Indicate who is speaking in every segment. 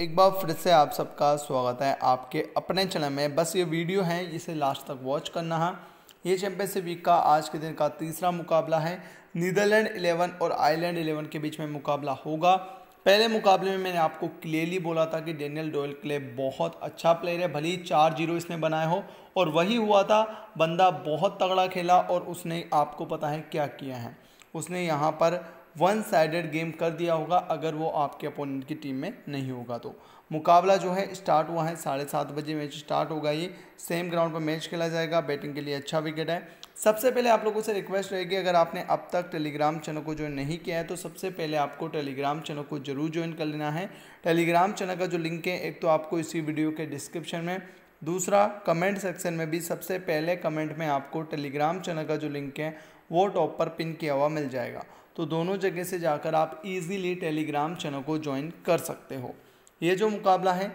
Speaker 1: एक बार फिर से आप सबका स्वागत है आपके अपने चैनल में बस ये वीडियो है इसे लास्ट तक वॉच करना है ये चैंपियनशिप वीक का आज के दिन का तीसरा मुकाबला है नीदरलैंड 11 और आयरलैंड 11 के बीच में मुकाबला होगा पहले मुकाबले में मैंने आपको क्लियरली बोला था कि डेनियल डोयल क्ले बहुत अच्छा प्लेयर है भले ही चार जीरो इसने बनाए हो और वही हुआ था बंदा बहुत तगड़ा खेला और उसने आपको पता है क्या किया है उसने यहाँ पर वन साइडेड गेम कर दिया होगा अगर वो आपके अपोनेंट की टीम में नहीं होगा तो मुकाबला जो है स्टार्ट हुआ है साढ़े सात बजे मैच स्टार्ट होगा ये सेम ग्राउंड पर मैच खेला जाएगा बैटिंग के लिए अच्छा विकेट है सबसे पहले आप लोगों से रिक्वेस्ट रहेगी अगर आपने अब तक टेलीग्राम चैनल को ज्वाइन नहीं किया है तो सबसे पहले आपको टेलीग्राम चैनल को जरूर ज्वाइन कर लेना है टेलीग्राम चैनल का जो लिंक है एक तो आपको इसी वीडियो के डिस्क्रिप्शन में दूसरा कमेंट सेक्शन में भी सबसे पहले कमेंट में आपको टेलीग्राम चैनल का जो लिंक है वो टॉप पर पिन किया हुआ मिल जाएगा तो दोनों जगह से जाकर आप इजीली टेलीग्राम चैनल को ज्वाइन कर सकते हो ये जो मुकाबला है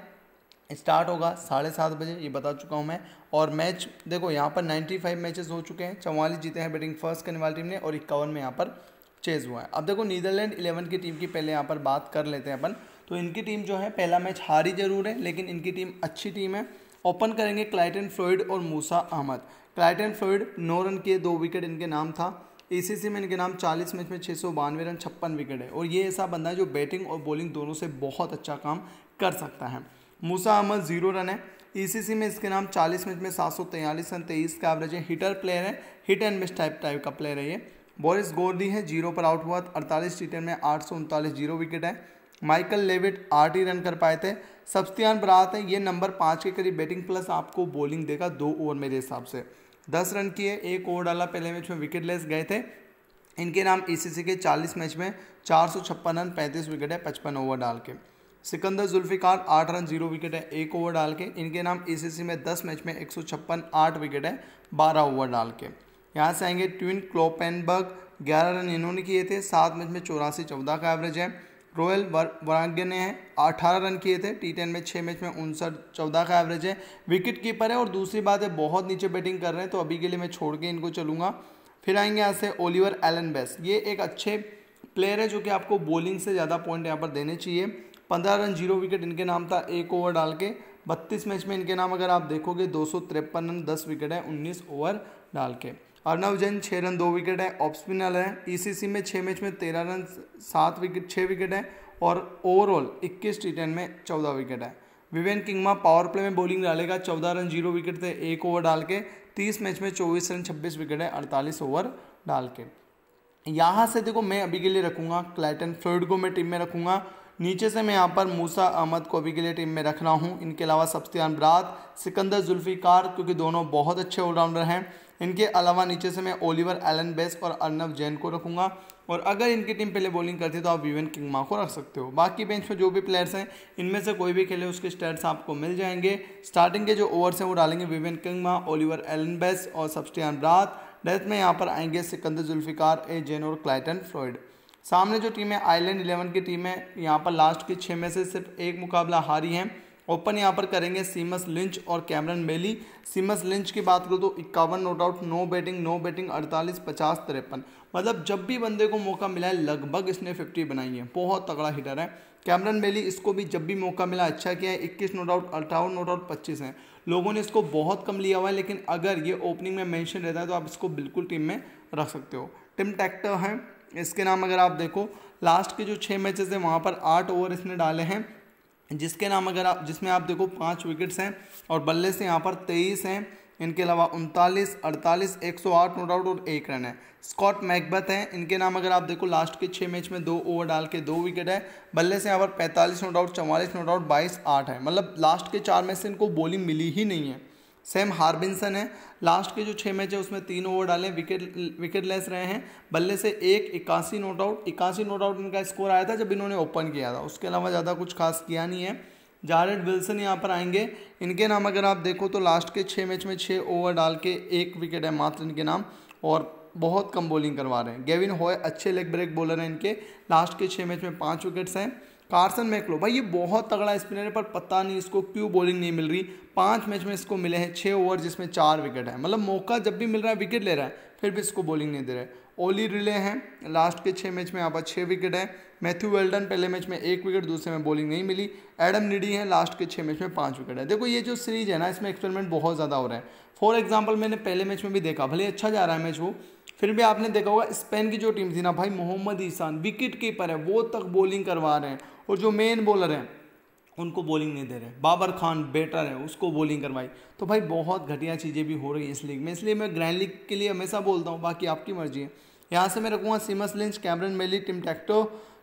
Speaker 1: स्टार्ट होगा साढ़े सात बजे ये बता चुका हूँ मैं और मैच देखो यहाँ पर 95 मैचेस हो चुके हैं चौवालीस जीते हैं बैटिंग फर्स्ट करने वाली टीम ने और इक्यावन में यहाँ पर चेज हुआ है अब देखो नीदरलैंड इलेवन की टीम की पहले यहाँ पर बात कर लेते हैं अपन तो इनकी टीम जो है पहला मैच हारी जरूर है लेकिन इनकी टीम अच्छी टीम है ओपन करेंगे क्लाइटन फ्लोइड और मूसा अहमद क्लाइटन फ्लोइड नौ रन के दो विकेट इनके नाम था एसीसी में इनके नाम 40 मैच में छः सौ बानवे रन छप्पन विकेट है और ये ऐसा बंदा है जो बैटिंग और बॉलिंग दोनों से बहुत अच्छा काम कर सकता है मूसा अहमद जीरो रन है ईसीसी में इसके नाम 40 मैच में सात सौ तैयलीस रन तेईस का एवरेज है हिटर प्लेयर है hit and miss type type का प्लेयर है ये बोरिस गोरदी है जीरो पर आउट हुआ अड़तालीस टीटर में आठ जीरो विकेट है माइकल लेविट आठ ही रन कर पाए थे सबस्तियान बरात है ये नंबर पाँच के करीब बैटिंग प्लस आपको बॉलिंग देगा दो ओवर मेरे हिसाब से दस रन किए एक ओवर डाला पहले मैच में विकेट लेस गए थे इनके नाम ई e के 40 मैच में चार सौ छप्पन रन पैंतीस विकेट है पचपन ओवर डाल के सिकंदर जुल्फिकार आठ रन जीरो विकेट है एक ओवर डाल के इनके नाम ई e में दस मैच में एक सौ छप्पन आठ विकेट है बारह ओवर डाल के यहाँ से आएंगे ट्विन क्लोपेनबर्ग ग्यारह रन इन्होंने किए थे सात मैच में चौरासी चौदह का एवरेज है रोयल वराग्य ने अठारह रन किए थे टी टेन में छः मैच में उनसठ चौदह का एवरेज है विकेट कीपर है और दूसरी बात है बहुत नीचे बैटिंग कर रहे हैं तो अभी के लिए मैं छोड़ के इनको चलूँगा फिर आएंगे यहाँ से ओलिवर एलन बेस ये एक अच्छे प्लेयर है जो कि आपको बॉलिंग से ज़्यादा पॉइंट यहाँ पर देने चाहिए पंद्रह रन जीरो विकेट इनके नाम था एक ओवर डाल के बत्तीस मैच में इनके नाम अगर आप देखोगे दो रन दस विकेट है उन्नीस ओवर डाल के अर्नव जैन छः रन दो विकेट हैं ऑफ स्पिनर हैं ईसीसी e में छः मैच में तेरह रन सात विकेट छः विकेट हैं और ओवरऑल इक्कीस टी टेन में चौदह विकेट है विवेन किंगमा पावर प्ले में बॉलिंग डालेगा चौदह रन जीरो विकेट थे एक ओवर डाल के तीस मैच में चौबीस रन छब्बीस विकेट है अड़तालीस ओवर डाल के यहाँ से देखो मैं अभी के लिए रखूँगा क्लाइटन फ्लोइड को मैं टीम में रखूँगा नीचे से मैं यहाँ पर मूसा अहमद को अभी के लिए टीम में रख रहा हूँ इनके अलावा सफ्तियान ब्रात सिकंदर कार क्योंकि दोनों बहुत अच्छे ऑलराउंडर हैं इनके अलावा नीचे से मैं ओलिवर एलन बेस और अर्नव जैन को रखूंगा और अगर इनकी टीम पहले बॉलिंग करती है तो आप विवेन किंगमा को रख सकते हो बाकी बेंच में जो भी प्लेयर्स हैं इनमें से कोई भी खेले उसके स्टैट्स आपको मिल जाएंगे स्टार्टिंग के जो ओवर्स हैं वो डालेंगे Vivian Kingma Oliver Elenbaas और सब्सटियान ब्रात डेथ में यहाँ पर आएंगे सिकंदर जुल्फ़िकार ए जैन और क्लाइटन फ्लॉयड सामने जो टीम है आयरलैंड इलेवन की टीम है यहाँ पर लास्ट के छः में से सिर्फ एक मुकाबला हारी है ओपन यहाँ पर करेंगे सीमस लिंच और कैमरन बेली सीमस लिंच की बात करूँ तो इक्यावन no out no batting no batting अड़तालीस पचास तिरपन मतलब जब भी बंदे को मौका मिला है लगभग इसने फिफ्टी बनाई है बहुत तगड़ा हिटर है कैमरन बेली इसको भी जब भी मौका मिला अच्छा किया है इक्कीस नो आउट अट्ठावन नोट आउट पच्चीस हैं लोगों ने इसको बहुत कम लिया हुआ है लेकिन अगर ये ओपनिंग में मैंशन रहता है तो आप इसको बिल्कुल टीम में रख सकते हो टिम टैक्टर हैं इसके नाम अगर आप देखो लास्ट के जो छः मैचेस हैं वहाँ पर आठ ओवर इसने डाले हैं जिसके नाम अगर आप जिसमें आप देखो पाँच विकेट्स हैं और बल्ले से यहाँ पर तेईस हैं इनके अलावा उनतालीस अड़तालीस एक सौ आठ नोट आउट और एक रन है स्कॉट मैकबथ हैं इनके नाम अगर आप देखो लास्ट के छः मैच में दो ओवर डाल के दो विकेट है बल्ले से यहाँ पर पैंतालीस नोट आउट चवालीस नोट आउट बाईस आठ है मतलब लास्ट के चार मैच से इनको बॉलिंग मिली ही नहीं है सैम हार्बिनसन है लास्ट के जो छः मैच है उसमें तीन ओवर डाले विकेट विकेट लेस रहे हैं बल्ले से एक इक्यासी नोट आउट इक्यासी नोट आउट इनका स्कोर आया था जब इन्होंने ओपन किया था उसके अलावा ज़्यादा कुछ खास किया नहीं है जारेड विल्सन यहाँ पर आएंगे इनके नाम अगर आप देखो तो लास्ट के छः मैच में छः ओवर डाल के एक विकेट है मात्र इनके नाम और बहुत कम बॉलिंग करवा रहे हैं गेविन होए अच्छे लेग ब्रेक बॉलर हैं इनके लास्ट के छः मैच में पाँच विकेट्स हैं कार्सन मैकलो भाई ये बहुत तगड़ा स्पिनर है पर पता नहीं इसको क्यों बॉलिंग नहीं मिल रही पाँच मैच में इसको मिले हैं छः ओवर जिसमें चार विकेट है मतलब मौका जब भी मिल रहा है विकेट ले रहा है फिर भी इसको बॉलिंग नहीं दे रहा है ओली रिले हैं लास्ट के छः मैच में यहाँ पर छः विकेट है मैथ्यू वेल्डन पहले मैच में एक विकेट दूसरे में बॉलिंग नहीं मिली एडम निडी हैं लास्ट के छः मैच में पाँच विकेट है देखो ये जो सीरीज है ना इसमें एक्सपेरिमेंट बहुत ज़्यादा हो रहा है फॉर एग्जाम्पल मैंने पहले मैच में भी देखा भले अच्छा जा रहा है मैच वो फिर भी आपने देखा होगा स्पेन की जो टीम थी ना भाई मोहम्मद ईसान विकेट कीपर है वो तक बॉलिंग करवा रहे हैं और जो मेन बॉलर हैं उनको बॉलिंग नहीं दे रहे बाबर खान बेटर है उसको बॉलिंग करवाई तो भाई बहुत घटिया चीज़ें भी हो रही है इस लीग में इसलिए मैं ग्रैंड लीग के लिए हमेशा बोलता हूँ बाकी आपकी मर्जी है यहाँ से मैं रखूँगा सीमस लिंच कैमरन मेली टिम टैक्टो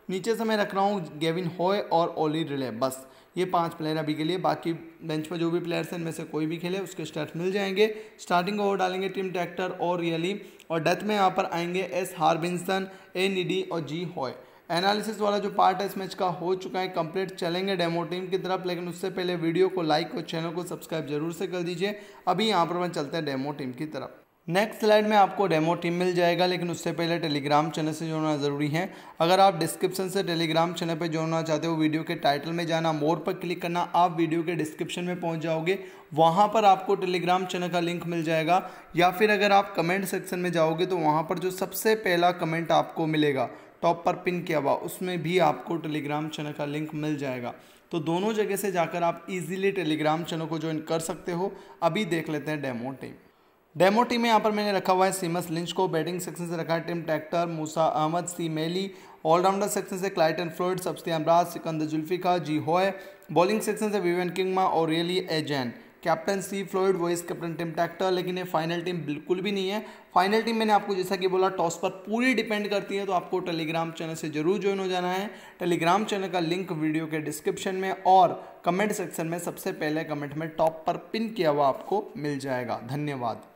Speaker 1: नीचे से मैं रख रहा हूँ गेविन होय और ओली रिले बस ये पांच प्लेयर अभी के लिए बाकी बेंच पर जो भी प्लेयर्स हैं इनमें से कोई भी खेले उसके स्टार्ट मिल जाएंगे स्टार्टिंग ओवर डालेंगे टीम ट्रैक्टर और रियली और डेथ में यहाँ पर आएंगे एस हारबिंसन ए निडी और जी हॉय एनालिसिस वाला जो पार्ट है इस मैच का हो चुका है कंप्लीट चलेंगे डेमो टीम की तरफ लेकिन उससे पहले वीडियो को लाइक और चैनल को सब्सक्राइब जरूर से कर दीजिए अभी यहाँ पर मैं चलते हैं डेमो टीम की तरफ नेक्स्ट स्लाइड में आपको डेमो टीम मिल जाएगा लेकिन उससे पहले टेलीग्राम चैनल से जुड़ना ज़रूरी है अगर आप डिस्क्रिप्शन से टेलीग्राम चैनल पर जुड़ना चाहते हो वीडियो के टाइटल में जाना मोर पर क्लिक करना आप वीडियो के डिस्क्रिप्शन में पहुंच जाओगे वहां पर आपको टेलीग्राम चैनल का लिंक मिल जाएगा या फिर अगर आप कमेंट सेक्शन में जाओगे तो वहाँ पर जो सबसे पहला कमेंट आपको मिलेगा टॉप पर पिन किया हुआ उसमें भी आपको टेलीग्राम चैनल का लिंक मिल जाएगा तो दोनों जगह से जाकर आप इजीली टेलीग्राम चैनल को ज्वाइन कर सकते हो अभी देख लेते हैं डेमो टीम डेमो टीम में यहाँ पर मैंने रखा हुआ है सीमस लिंच को बैटिंग सेक्शन से रखा है Tim Tector Musa Ahmed C मेली ऑलराउंडर सेक्शन से क्लाइटन फ्लोइड सबसे अमराज सिकंदर जुल्फिका जी होय बॉलिंग सेक्शन से विवेन किंगमा और रियली एजैन कैप्टन सी फ्लोइड वॉइस कैप्टन टिम टैक्टर लेकिन ये फाइनल टीम बिल्कुल भी नहीं है फाइनल टीम मैंने आपको जैसा कि बोला टॉस पर पूरी डिपेंड करती है तो आपको टेलीग्राम चैनल से जरूर ज्वाइन हो जाना है टेलीग्राम चैनल का लिंक वीडियो के डिस्क्रिप्शन में और कमेंट सेक्शन में सबसे पहले कमेंट में टॉप पर पिन किया हुआ आपको मिल जाएगा धन्यवाद